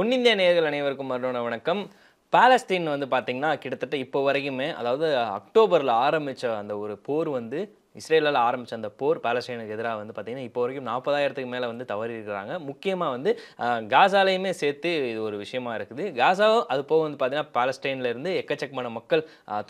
ஒன்னிந்திய நேர்கள் அனைவருக்கும் மறுபடியும் வணக்கம் பாலஸ்தீன் வந்து பார்த்திங்கன்னா கிட்டத்தட்ட இப்போ வரைக்குமே அதாவது அக்டோபரில் ஆரம்பித்த அந்த ஒரு போர் வந்து இஸ்ரேலால் ஆரம்பித்த அந்த போர் பாலஸ்டைனுக்கு எதிராக வந்து பார்த்திங்கன்னா இப்போ வரைக்கும் நாற்பதாயிரத்துக்கு மேலே வந்து தவறி இருக்கிறாங்க முக்கியமாக வந்து காசாலையுமே சேர்த்து இது ஒரு விஷயமா இருக்குது காசாவும் அது போக வந்து பார்த்திங்கன்னா பாலஸ்டைன்லேருந்து எக்கச்சக்கமான மக்கள்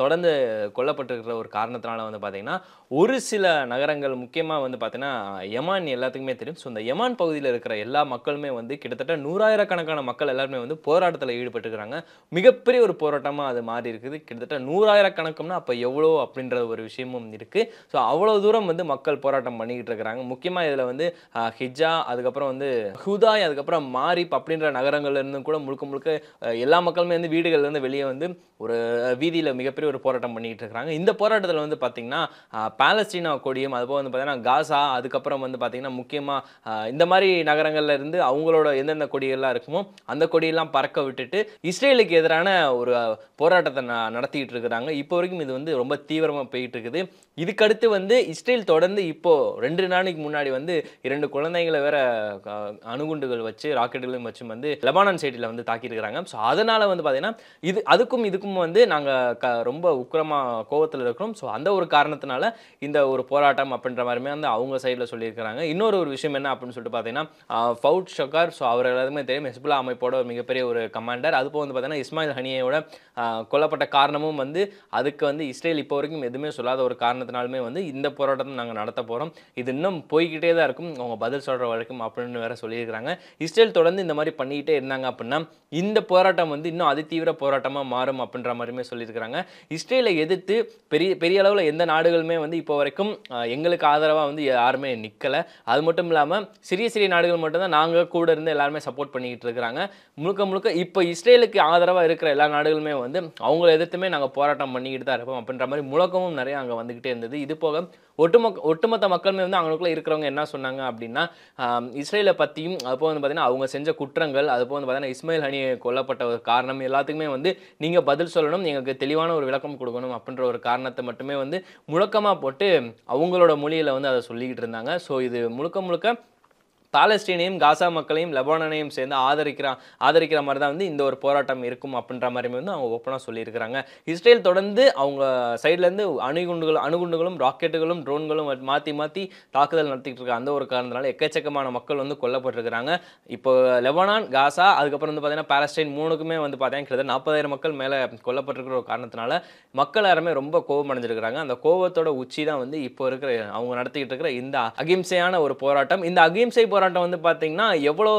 தொடர்ந்து கொல்லப்பட்டிருக்கிற ஒரு காரணத்தினால வந்து பார்த்திங்கன்னா ஒரு சில நகரங்கள் முக்கியமாக வந்து பார்த்திங்கன்னா யமான் எல்லாத்துக்குமே தெரியும் ஸோ இந்த யமான் பகுதியில் இருக்கிற எல்லா மக்களுமே வந்து கிட்டத்தட்ட நூறாயிரக்கணக்கான மக்கள் எல்லாருமே வந்து போராட்டத்தில் ஈடுபட்டுருக்கிறாங்க மிகப்பெரிய ஒரு போராட்டமாக அது மாறி இருக்குது கிட்டத்தட்ட நூறாயிரக்கணக்கம்னா அப்போ எவ்வளோ அப்படின்ற ஒரு விஷயமும் இருக்குது ஸோ அவ்வளோ தூரம் வந்து மக்கள் போராட்டம் பண்ணிக்கிட்டு இருக்கிறாங்க முக்கியமாக இதில் வந்து ஹிஜா அதுக்கப்புறம் வந்து ஹுதாய் அதுக்கப்புறம் மாரிப் அப்படின்ற இருந்து கூட முழுக்க முழுக்க எல்லா மக்களுமே வந்து வீடுகள்லேருந்து வெளியே வந்து ஒரு வீதியில் மிகப்பெரிய ஒரு போராட்டம் பண்ணிக்கிட்டு இருக்கிறாங்க இந்த போராட்டத்தில் வந்து பார்த்தீங்கன்னா பாலஸ்டீனா கொடியும் அதுபோல் வந்து பார்த்திங்கன்னா காசா அதுக்கப்புறம் வந்து பார்த்திங்கன்னா முக்கியமாக இந்த மாதிரி நகரங்களில் இருந்து அவங்களோட எந்தெந்த கொடிகள்லாம் இருக்குமோ அந்த கொடியெல்லாம் பறக்க விட்டுட்டு இஸ்ரேலுக்கு எதிரான ஒரு போராட்டத்தை நடத்திக்கிட்டு இருக்கிறாங்க இப்போ வரைக்கும் இது வந்து ரொம்ப தீவிரமாக போயிட்டு இருக்குது இதுக்கடுத்து வந்து வந்து இஸ்ரேல் தொடர்ந்து இப்போது ரெண்டு நாளைக்கு முன்னாடி வந்து இரண்டு குழந்தைங்களை வேற அணுகுண்டுகள் வச்சு ராக்கெட்டுகளும் வச்சு வந்து லெபானான் சைட்டில் வந்து தாக்கியிருக்கிறாங்க ஸோ அதனால் வந்து பார்த்தீங்கன்னா இது அதுக்கும் இதுக்கும் வந்து நாங்கள் க ரொம்ப உக்கிரமாக கோவத்தில் இருக்கிறோம் ஸோ அந்த ஒரு காரணத்தினால இந்த ஒரு போராட்டம் அப்படின்ற மாதிரியுமே வந்து அவங்க சைடில் சொல்லியிருக்கிறாங்க இன்னொரு ஒரு விஷயம் என்ன அப்படின்னு சொல்லிட்டு பார்த்தீங்கன்னா ஃபவுட் ஷக்கார் ஸோ அவர் எல்லாருமே தெரியும் ஹெஸ்புல்லா அமைப்போட ஒரு மிகப்பெரிய ஒரு கமாண்டர் அது போக வந்து பார்த்தீங்கன்னா இஸ்மாயில் ஹனியோட கொல்லப்பட்ட காரணமும் வந்து அதுக்கு வந்து இஸ்ரேல் இப்போ வரைக்கும் எதுவுமே சொல்லாத ஒரு காரணத்தினாலுமே வந்து இந்த போராட்டம் நாங்கள் நடத்த போகிறோம் இது இன்னும் போய்கிட்டே தான் இருக்கும் அவங்க பதில் சொல்கிற வரைக்கும் அப்படின்னு வேறு சொல்லியிருக்கிறாங்க இஸ்ரேல் தொடர்ந்து இந்த மாதிரி பண்ணிக்கிட்டே இருந்தாங்க அப்படின்னா இந்த போராட்டம் வந்து இன்னும் அதிதீவிர போராட்டமாக மாறும் அப்படின்ற மாதிரியுமே சொல்லியிருக்கிறாங்க இஸ்ரேலை எதிர்த்து பெரிய பெரிய அளவில் எந்த நாடுகளுமே வந்து இப்போ வரைக்கும் எங்களுக்கு ஆதரவாக வந்து யாருமே நிற்கலை அது மட்டும் இல்லாமல் சிறிய சிறிய நாடுகள் மட்டும்தான் நாங்கள் கூட இருந்து எல்லாருமே சப்போர்ட் பண்ணிக்கிட்டு இருக்கிறாங்க முழுக்க முழுக்க இப்போ இஸ்ரேலுக்கு ஆதரவாக இருக்கிற எல்லா நாடுகளுமே வந்து அவங்கள எதிர்த்துமே நாங்கள் போராட்டம் பண்ணிக்கிட்டு தான் இருப்போம் அப்படின்ற மாதிரி முழக்கமும் நிறைய அங்கே வந்துக்கிட்டே இருந்தது இது போக ஒட்டுமொக்க ஒட்டுமொத்த மக்களுமே வந்து அவங்களுக்குள்ள இருக்கிறவங்க என்ன சொன்னாங்க அப்படின்னா இஸ்ரேலை பற்றியும் அதுபோல் வந்து பார்த்தீங்கன்னா அவங்க செஞ்ச குற்றங்கள் அதுபோல் வந்து பார்த்தீங்கன்னா இஸ்மாயில் ஹனி கொல்லப்பட்ட ஒரு காரணம் எல்லாத்துக்குமே வந்து நீங்கள் பதில் சொல்லணும் எங்களுக்கு தெளிவான ஒரு விளக்கம் கொடுக்கணும் அப்படின்ற ஒரு காரணத்தை மட்டுமே வந்து முழக்கமாக போட்டு அவங்களோட மொழியில் வந்து அதை சொல்லிக்கிட்டு இருந்தாங்க ஸோ இது முழுக்க முழுக்க பாலஸ்டீனையும் காசா மக்களையும் லெபானனையும் சேர்ந்து ஆதரிக்கிறான் ஆதரிக்கிற மாதிரி தான் வந்து இந்த ஒரு போராட்டம் இருக்கும் அப்படின்ற மாதிரி வந்து அவங்க ஓப்பனாக சொல்லியிருக்கிறாங்க இஸ்ரேல் தொடர்ந்து அவங்க சைட்லேருந்து அணுகுண்டுகள் அணுகுண்டுகளும் ராக்கெட்டுகளும் ட்ரோன்களும் மாற்றி மாற்றி தாக்குதல் நடத்திக்கிட்டு இருக்க அந்த ஒரு காரணத்தினால எக்கச்சக்கமான மக்கள் வந்து கொல்லப்பட்டிருக்கிறாங்க இப்போ லெபனான் காசா அதுக்கப்புறம் வந்து பார்த்தீங்கன்னா பாலஸ்டைன் மூணுக்குமே வந்து பார்த்தீங்கன்னா கிட்டத்தட்ட நாற்பதாயிரம் மக்கள் மேலே கொல்லப்பட்டிருக்கிற ஒரு காரணத்தினால மக்கள் யாருமே ரொம்ப கோபம் அடைஞ்சிருக்கிறாங்க அந்த கோபத்தோட உச்சி தான் வந்து இப்போ இருக்கிற அவங்க நடத்திக்கிட்டு இருக்கிற இந்த அகிம்சையான ஒரு போராட்டம் இந்த அகிம்சை போராட்டம் போராட்டம் வந்து பார்த்தீங்கன்னா எவ்வளோ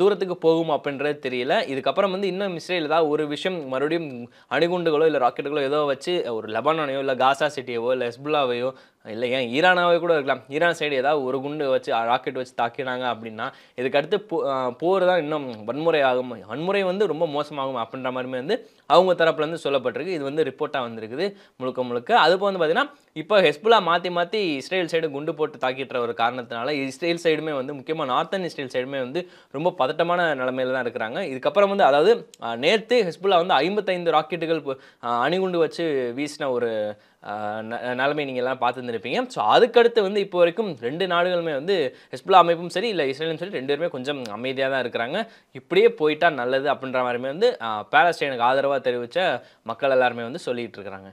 தூரத்துக்கு போகும் அப்படின்றது தெரியல இதுக்கப்புறம் வந்து இன்னும் இஸ்ரேல் ஏதாவது ஒரு விஷயம் மறுபடியும் அணுகுண்டுகளோ இல்லை ராக்கெட்டுகளோ ஏதோ வச்சு ஒரு லெபனானையோ இல்லை காசா சிட்டியவோ இல்லை ஹெஸ்புல்லாவையோ இல்லை ஏன் ஈரானாவே கூட இருக்கலாம் ஈரான் சைடு ஏதாவது ஒரு குண்டு வச்சு ராக்கெட் வச்சு தாக்கினாங்க அப்படின்னா இதுக்கடுத்து போ போர் தான் இன்னும் வன்முறை ஆகும் வன்முறை வந்து ரொம்ப மோசமாகும் அப்படின்ற மாதிரிமே வந்து அவங்க தரப்புலேருந்து சொல்லப்பட்டிருக்கு இது வந்து ரிப்போர்ட்டாக வந்திருக்குது முழுக்க முழுக்க அதுப்போ வந்து பார்த்திங்கன்னா இப்போ ஹெஸ்புலா மாற்றி மாற்றி இஸ்ரேல் சைடு குண்டு போட்டு தாக்கிட்டுற ஒரு காரணத்தினால இஸ்ரேல் சைடுமே வந்து முக்கியமாக நார்த்தன் இஸ்ரேல் சைடுமே வந்து ரொம்ப பதட்டமான நிலமையில தான் இருக்கிறாங்க இதுக்கப்புறம் வந்து அதாவது நேற்று ஹெஸ்புல்லா வந்து ஐம்பத்தைந்து ராக்கெட்டுகள் அணிகுண்டு வச்சு வீசின ஒரு நிலைமை நீங்கள் எல்லாம் பார்த்து இருந்திருப்பீங்க ஸோ அதுக்கடுத்து வந்து இப்போ வரைக்கும் ரெண்டு நாடுகளுமே வந்து ஹெஸ்புல்லா அமைப்பும் சரி இல்லை இஸ்ரேலும் சரி ரெண்டு பேருமே கொஞ்சம் அமைதியாக தான் இருக்கிறாங்க இப்படியே போயிட்டா நல்லது அப்படின்ற மாதிரி வந்து பேலஸ்டைனுக்கு ஆதரவாக தெரிவித்த மக்கள் எல்லாருமே வந்து சொல்லிகிட்டு இருக்கிறாங்க